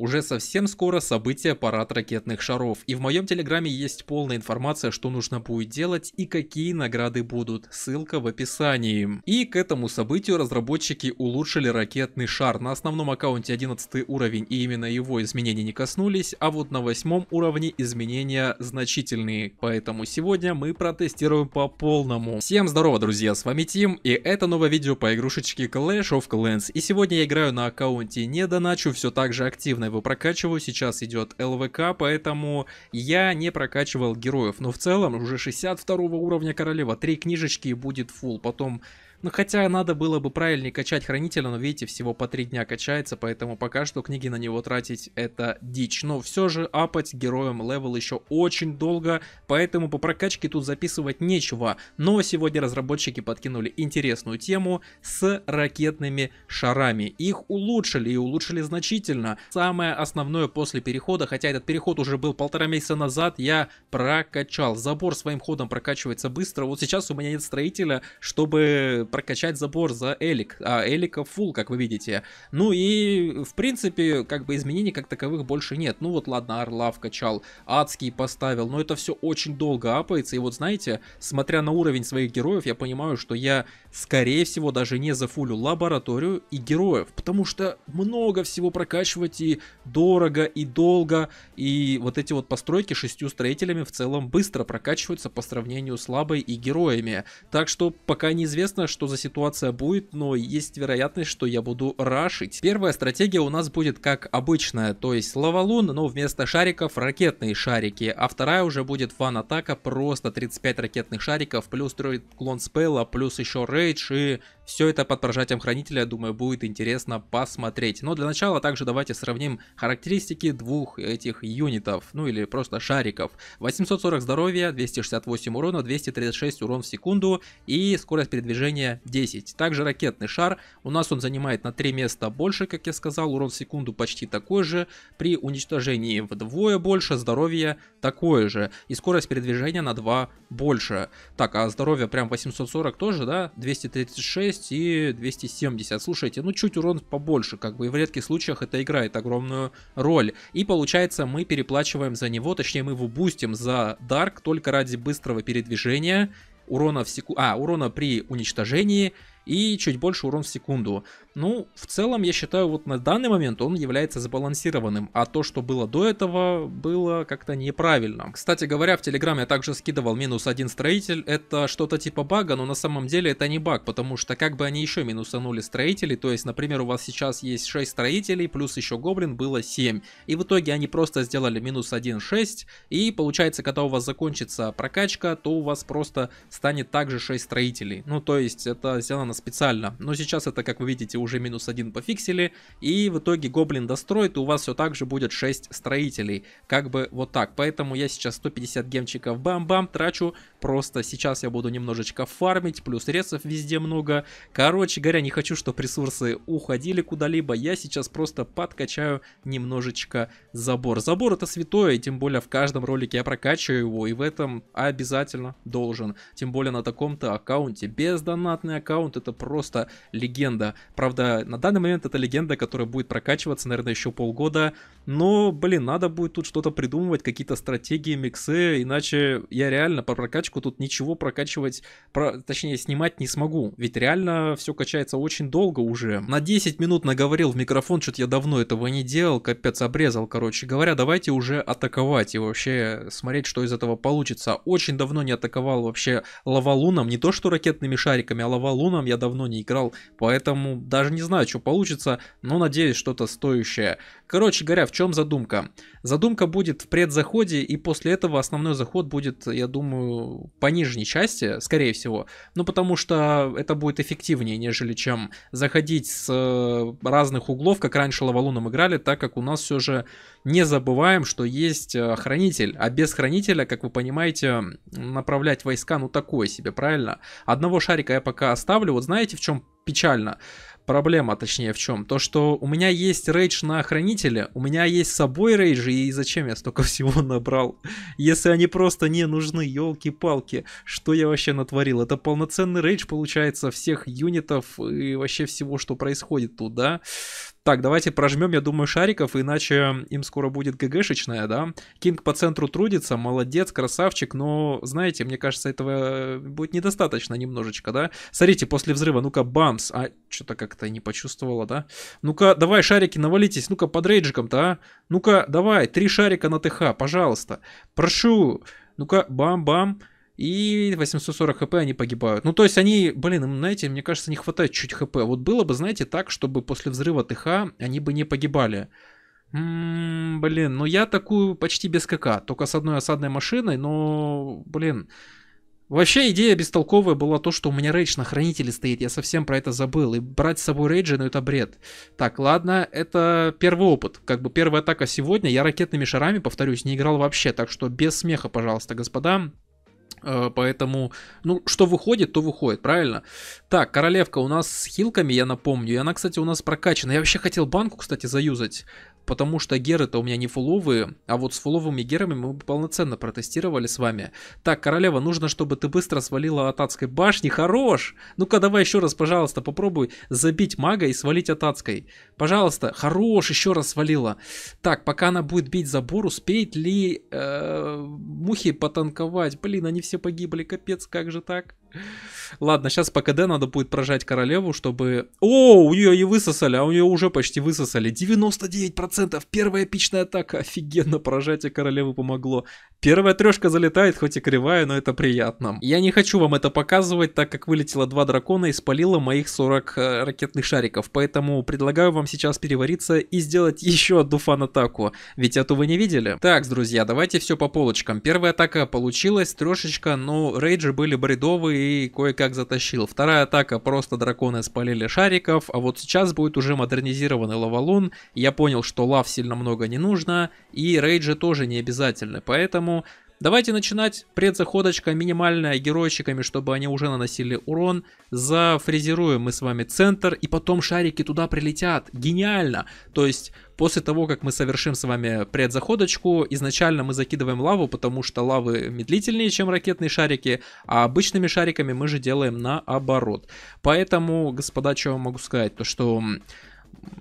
Уже совсем скоро событие парад ракетных шаров, и в моем телеграме есть полная информация, что нужно будет делать и какие награды будут, ссылка в описании. И к этому событию разработчики улучшили ракетный шар, на основном аккаунте 11 уровень и именно его изменения не коснулись, а вот на 8 уровне изменения значительные, поэтому сегодня мы протестируем по полному. Всем здорово, друзья, с вами Тим, и это новое видео по игрушечке Clash of Clans, и сегодня я играю на аккаунте не доначу, все так же активно его прокачиваю. Сейчас идет ЛВК, поэтому я не прокачивал героев. Но в целом уже 62 уровня королева. Три книжечки и будет фул. Потом ну хотя надо было бы правильнее качать хранителя, но видите, всего по три дня качается, поэтому пока что книги на него тратить это дичь. Но все же апать героем левел еще очень долго, поэтому по прокачке тут записывать нечего. Но сегодня разработчики подкинули интересную тему с ракетными шарами. Их улучшили и улучшили значительно. Самое основное после перехода, хотя этот переход уже был полтора месяца назад, я прокачал. Забор своим ходом прокачивается быстро. Вот сейчас у меня нет строителя, чтобы прокачать забор за Элик, а Элика фул, как вы видите. Ну и, в принципе, как бы изменений как таковых больше нет. Ну вот ладно, Орла вкачал, Адский поставил, но это все очень долго апается. И вот знаете, смотря на уровень своих героев, я понимаю, что я, скорее всего, даже не за фулю лабораторию и героев, потому что много всего прокачивать и дорого, и долго, и вот эти вот постройки шестью строителями в целом быстро прокачиваются по сравнению с лабой и героями. Так что пока неизвестно, что что за ситуация будет, но есть вероятность, что я буду рашить. Первая стратегия у нас будет как обычная, то есть лавалун, но вместо шариков ракетные шарики, а вторая уже будет фан-атака, просто 35 ракетных шариков, плюс 3 клон спелла, плюс еще рейдж и все это под прожатием хранителя, думаю, будет интересно посмотреть. Но для начала также давайте сравним характеристики двух этих юнитов, ну или просто шариков. 840 здоровья, 268 урона, 236 урон в секунду и скорость передвижения уровня 10. Также ракетный шар. У нас он занимает на 3 места больше, как я сказал. Урон в секунду почти такой же. При уничтожении вдвое больше. Здоровье такое же. И скорость передвижения на 2 больше. Так, а здоровье прям 840 тоже, да? 236 и 270. Слушайте, ну чуть урон побольше. Как бы и в редких случаях это играет огромную роль. И получается мы переплачиваем за него. Точнее мы его бустим за Дарк только ради быстрого передвижения урона в секунду, а, урона при уничтожении и чуть больше урон в секунду. Ну, в целом, я считаю, вот на данный момент он является сбалансированным, а то, что было до этого, было как-то неправильно. Кстати говоря, в Телеграм я также скидывал минус один строитель, это что-то типа бага, но на самом деле это не баг, потому что как бы они еще минусанули строителей, то есть, например, у вас сейчас есть 6 строителей, плюс еще гоблин было 7, и в итоге они просто сделали минус 1, 6, и получается, когда у вас закончится прокачка, то у вас просто станет также 6 строителей, ну то есть это сделано специально, но сейчас это, как вы видите, уже минус один пофиксили, и в итоге гоблин достроит, и у вас все так же будет 6 строителей. Как бы вот так. Поэтому я сейчас 150 гемчиков бам-бам трачу, просто сейчас я буду немножечко фармить, плюс ресов везде много. Короче говоря, не хочу, чтобы ресурсы уходили куда-либо, я сейчас просто подкачаю немножечко забор. Забор это святое, тем более в каждом ролике я прокачаю его, и в этом обязательно должен. Тем более на таком-то аккаунте. Бездонатный аккаунт это просто легенда. Провод Правда, на данный момент это легенда, которая будет прокачиваться, наверное, еще полгода. Но, блин, надо будет тут что-то придумывать, какие-то стратегии, миксы, иначе я реально по прокачку тут ничего прокачивать, про, точнее, снимать не смогу. Ведь реально все качается очень долго уже. На 10 минут наговорил в микрофон, что-то я давно этого не делал, капец обрезал, короче говоря. Давайте уже атаковать и вообще смотреть, что из этого получится. Очень давно не атаковал вообще лавалуном, не то что ракетными шариками, а лавалуном я давно не играл, поэтому да, даже не знаю, что получится, но надеюсь, что-то стоящее. Короче говоря, в чем задумка? Задумка будет в предзаходе, и после этого основной заход будет, я думаю, по нижней части, скорее всего. Ну, потому что это будет эффективнее, нежели чем заходить с э, разных углов, как раньше лавалуном играли, так как у нас все же не забываем, что есть э, хранитель. А без хранителя, как вы понимаете, направлять войска, ну, такое себе, правильно? Одного шарика я пока оставлю. Вот знаете, в чем печально? проблема, точнее, в чем? То, что у меня есть рейдж на хранителя, у меня есть с собой рейджи, и зачем я столько всего набрал? Если они просто не нужны, елки-палки, что я вообще натворил? Это полноценный рейдж, получается, всех юнитов и вообще всего, что происходит тут, да? Так, давайте прожмем, я думаю, шариков, иначе им скоро будет ГГшечная, да? Кинг по центру трудится, молодец, красавчик, но, знаете, мне кажется, этого э, будет недостаточно немножечко, да? Смотрите, после взрыва, ну-ка, бамс, а, что-то как-то не почувствовала, да? Ну-ка, давай, шарики, навалитесь, ну-ка, под рейджиком-то, а? Ну-ка, давай, три шарика на ТХ, пожалуйста, прошу, ну-ка, бам-бам, и 840 хп они погибают. Ну, то есть они, блин, им, знаете, мне кажется, не хватает чуть хп. Вот было бы, знаете, так, чтобы после взрыва ТХ они бы не погибали. м м-м, блин, ну я такую почти без КК, только с одной осадной машиной, но, блин... Вообще идея бестолковая была то, что у меня рейдж на хранителе стоит, я совсем про это забыл. И брать с собой рейджа, ну это бред. Так, ладно, это первый опыт. Как бы первая атака сегодня, я ракетными шарами, повторюсь, не играл вообще, так что без смеха, пожалуйста, господа. Э, поэтому, ну, что выходит, то выходит, правильно? Так, королевка у нас с хилками, я напомню. И она, кстати, у нас прокачана. Я вообще хотел банку, кстати, заюзать потому что геры-то у меня не фуловые, а вот с фуловыми герами мы полноценно протестировали с вами. Так, королева, нужно, чтобы ты быстро свалила от адской башни, хорош! Ну-ка, давай еще раз, пожалуйста, попробуй забить мага и свалить от адской. Пожалуйста, хорош, еще раз свалила. Так, пока она будет бить забор, успеет ли э, мухи потанковать? Блин, они все погибли, капец, как же так? Ладно, сейчас по КД надо будет прожать королеву, чтобы... О, у нее и высосали, а у нее уже почти высосали. 99%, первая эпичная атака. Офигенно, прожатие королевы помогло. Первая трешка залетает, хоть и кривая, но это приятно. Я не хочу вам это показывать, так как вылетело два дракона и спалило моих 40 э, ракетных шариков. Поэтому предлагаю вам сейчас перевариться и сделать еще одну фан-атаку. Ведь эту вы не видели. Так, друзья, давайте все по полочкам. Первая атака получилась, трешечка, но рейджи были бредовые и кое-как затащил. Вторая атака просто драконы спалили шариков, а вот сейчас будет уже модернизированный лавалун. Я понял, что лав сильно много не нужно, и рейджи тоже не обязательны, поэтому Давайте начинать. Предзаходочка минимальная геройщиками, чтобы они уже наносили урон. Зафрезеруем мы с вами центр, и потом шарики туда прилетят. Гениально! То есть после того, как мы совершим с вами предзаходочку, изначально мы закидываем лаву, потому что лавы медлительнее, чем ракетные шарики, а обычными шариками мы же делаем наоборот. Поэтому, господа, что я могу сказать, то что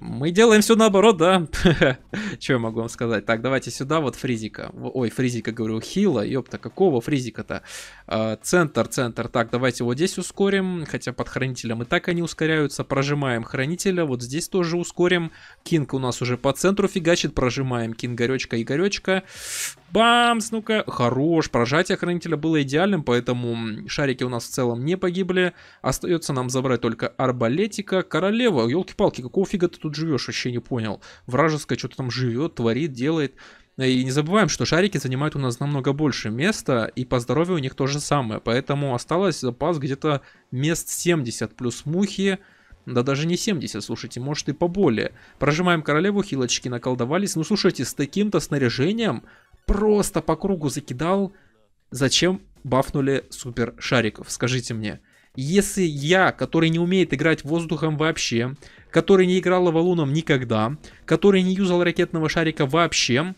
мы делаем все наоборот, да? Что я могу вам сказать? Так, давайте сюда, вот фризика. Ой, фризика, говорю, хила. Ёпта, какого фризика-то? А, центр, центр. Так, давайте вот здесь ускорим. Хотя под хранителем и так они ускоряются. Прожимаем хранителя. Вот здесь тоже ускорим. Кинг у нас уже по центру фигачит. Прожимаем и игоречка. Бамс, ну-ка. Хорош. Прожатие хранителя было идеальным, поэтому шарики у нас в целом не погибли. Остается нам забрать только арбалетика. Королева, елки-палки, какого фига? фига ты тут живешь, вообще не понял. Вражеская что-то там живет, творит, делает. И не забываем, что шарики занимают у нас намного больше места, и по здоровью у них то же самое. Поэтому осталось запас где-то мест 70 плюс мухи. Да даже не 70, слушайте, может и поболее. Прожимаем королеву, хилочки наколдовались. Ну слушайте, с таким-то снаряжением просто по кругу закидал. Зачем бафнули супер шариков, скажите мне. Если я, который не умеет играть воздухом вообще, который не играл лавалуном никогда, который не юзал ракетного шарика вообще,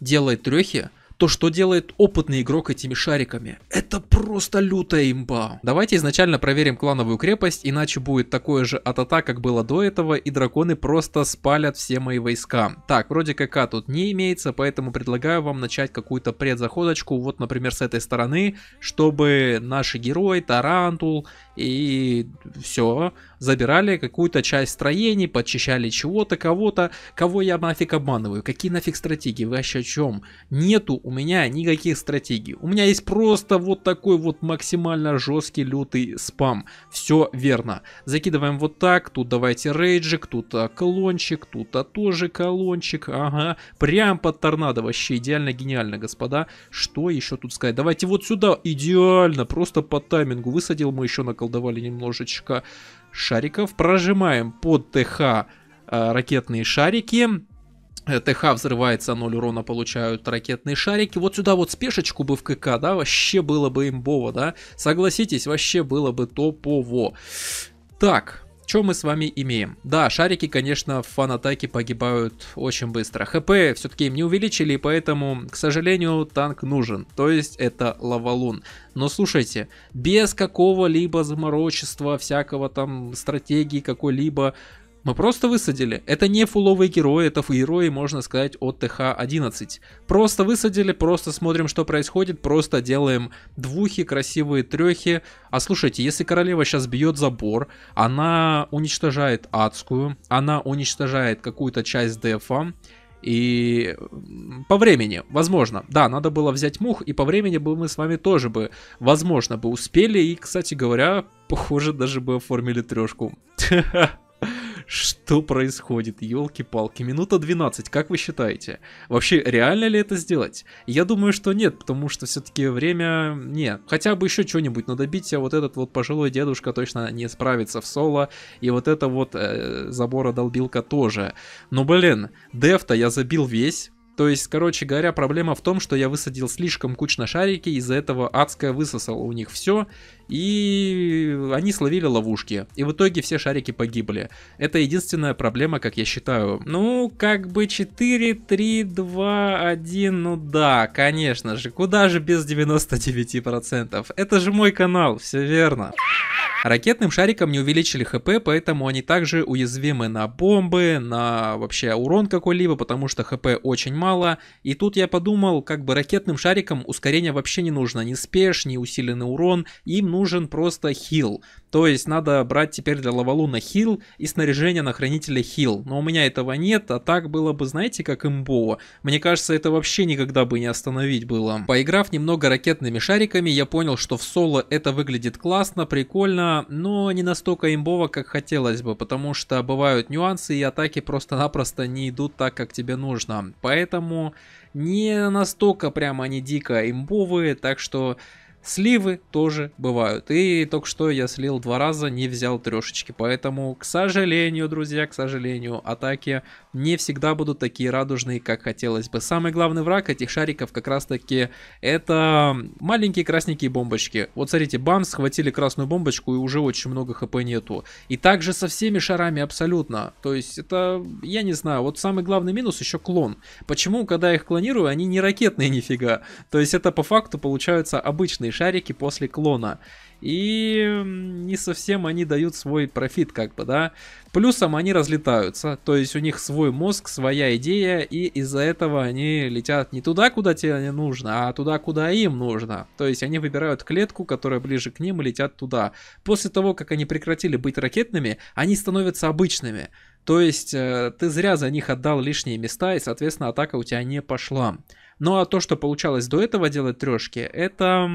делает трехи, то, что делает опытный игрок этими шариками. Это просто лютая имба. Давайте изначально проверим клановую крепость, иначе будет такое же от атака, как было до этого, и драконы просто спалят все мои войска. Так, вроде как тут не имеется, поэтому предлагаю вам начать какую-то предзаходочку, вот, например, с этой стороны, чтобы наши герои, Тарантул и все забирали какую-то часть строений, подчищали чего-то, кого-то, кого я нафиг обманываю, какие нафиг стратегии, вообще о чем? Нету у меня никаких стратегий, у меня есть просто вот такой вот максимально жесткий лютый спам, все верно. Закидываем вот так, тут давайте рейджик, тут а, колончик, тут а, тоже колончик, ага, прям под торнадо, вообще идеально, гениально, господа. Что еще тут сказать? Давайте вот сюда, идеально, просто по таймингу высадил, мы еще наколдовали немножечко шариков. Прожимаем под ТХ э, ракетные шарики. Э, ТХ взрывается, 0 урона получают ракетные шарики. Вот сюда вот спешечку бы в КК, да, вообще было бы имбово, да? Согласитесь, вообще было бы топово. Так, что мы с вами имеем? Да, шарики, конечно, в фан-атаке погибают очень быстро. ХП все-таки им не увеличили, поэтому, к сожалению, танк нужен. То есть это лавалун. Но слушайте, без какого-либо заморочества, всякого там стратегии какой-либо, мы просто высадили. Это не фуловые герои, это герои, можно сказать, от ТХ-11. Просто высадили, просто смотрим, что происходит, просто делаем двухи, красивые трехи. А слушайте, если королева сейчас бьет забор, она уничтожает адскую, она уничтожает какую-то часть дефа. И по времени, возможно, да, надо было взять мух, и по времени бы мы с вами тоже бы, возможно, бы успели, и, кстати говоря, похоже, даже бы оформили трешку. Что происходит? Елки-палки. Минута 12. Как вы считаете? Вообще, реально ли это сделать? Я думаю, что нет, потому что все-таки время... Не, хотя бы еще что-нибудь надо бить, а вот этот вот пожилой дедушка точно не справится в соло. И вот это вот э, забора долбилка тоже. Но, блин, деф-то я забил весь. То есть, короче говоря, проблема в том, что я высадил слишком кучно шарики, из-за этого адское высосало у них все, и они словили ловушки. И в итоге все шарики погибли. Это единственная проблема, как я считаю. Ну, как бы 4, 3, 2, 1. Ну да, конечно же. Куда же без 99%? Это же мой канал, все верно. Ракетным шарикам не увеличили хп, поэтому они также уязвимы на бомбы, на вообще урон какой-либо, потому что хп очень мало. И тут я подумал, как бы ракетным шарикам ускорение вообще не нужно. Ни спеш, ни усиленный урон. Им нужен просто хил. То есть надо брать теперь для Лавалуна хил и снаряжение на хранителя хил. Но у меня этого нет, а так было бы, знаете, как имбово. Мне кажется, это вообще никогда бы не остановить было. Поиграв немного ракетными шариками, я понял, что в соло это выглядит классно, прикольно, но не настолько имбово, как хотелось бы, потому что бывают нюансы и атаки просто-напросто не идут так, как тебе нужно. Поэтому не настолько прямо они дико имбовые, так что Сливы тоже бывают. И только что я слил два раза, не взял трешечки. Поэтому, к сожалению, друзья, к сожалению, атаки не всегда будут такие радужные, как хотелось бы. Самый главный враг этих шариков как раз таки это маленькие красненькие бомбочки. Вот смотрите, бам, схватили красную бомбочку и уже очень много хп нету. И также со всеми шарами абсолютно. То есть это, я не знаю, вот самый главный минус еще клон. Почему, когда я их клонирую, они не ракетные нифига. То есть это по факту получаются обычные шарики после клона. И не совсем они дают свой профит, как бы, да. Плюсом они разлетаются, то есть у них свой мозг, своя идея, и из-за этого они летят не туда, куда тебе нужно, а туда, куда им нужно. То есть они выбирают клетку, которая ближе к ним, и летят туда. После того, как они прекратили быть ракетными, они становятся обычными. То есть э, ты зря за них отдал лишние места, и, соответственно, атака у тебя не пошла. Ну а то, что получалось до этого делать трешки, это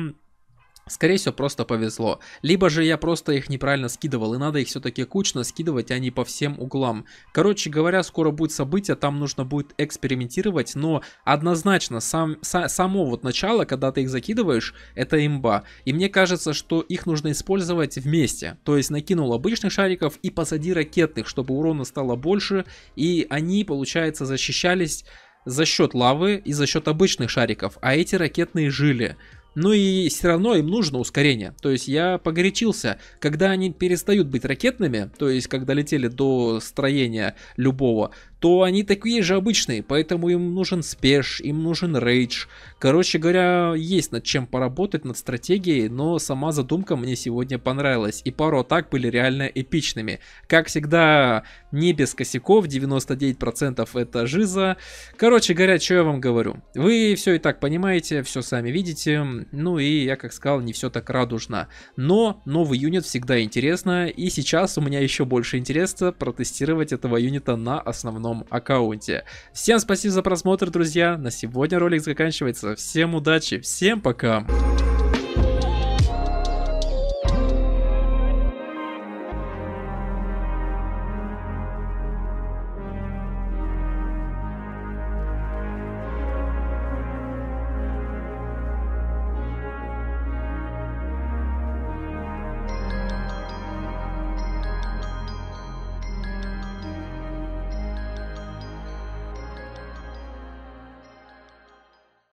Скорее всего, просто повезло. Либо же я просто их неправильно скидывал, и надо их все-таки кучно скидывать, а не по всем углам. Короче говоря, скоро будет событие, там нужно будет экспериментировать, но однозначно сам, са, само вот начало, когда ты их закидываешь, это имба. И мне кажется, что их нужно использовать вместе. То есть накинул обычных шариков и посади ракетных, чтобы урона стало больше, и они, получается, защищались за счет лавы и за счет обычных шариков, а эти ракетные жили но ну и все равно им нужно ускорение. То есть я погорячился, когда они перестают быть ракетными, то есть когда летели до строения любого, то они такие же обычные, поэтому им нужен спеш, им нужен рейдж. Короче говоря, есть над чем поработать, над стратегией, но сама задумка мне сегодня понравилась, и пару атак были реально эпичными. Как всегда, не без косяков, 99% это жиза. Короче говоря, что я вам говорю. Вы все и так понимаете, все сами видите, ну и я, как сказал, не все так радужно. Но новый юнит всегда интересно, и сейчас у меня еще больше интереса протестировать этого юнита на основном основном аккаунте. Всем спасибо за просмотр, друзья. На сегодня ролик заканчивается. Всем удачи, всем пока.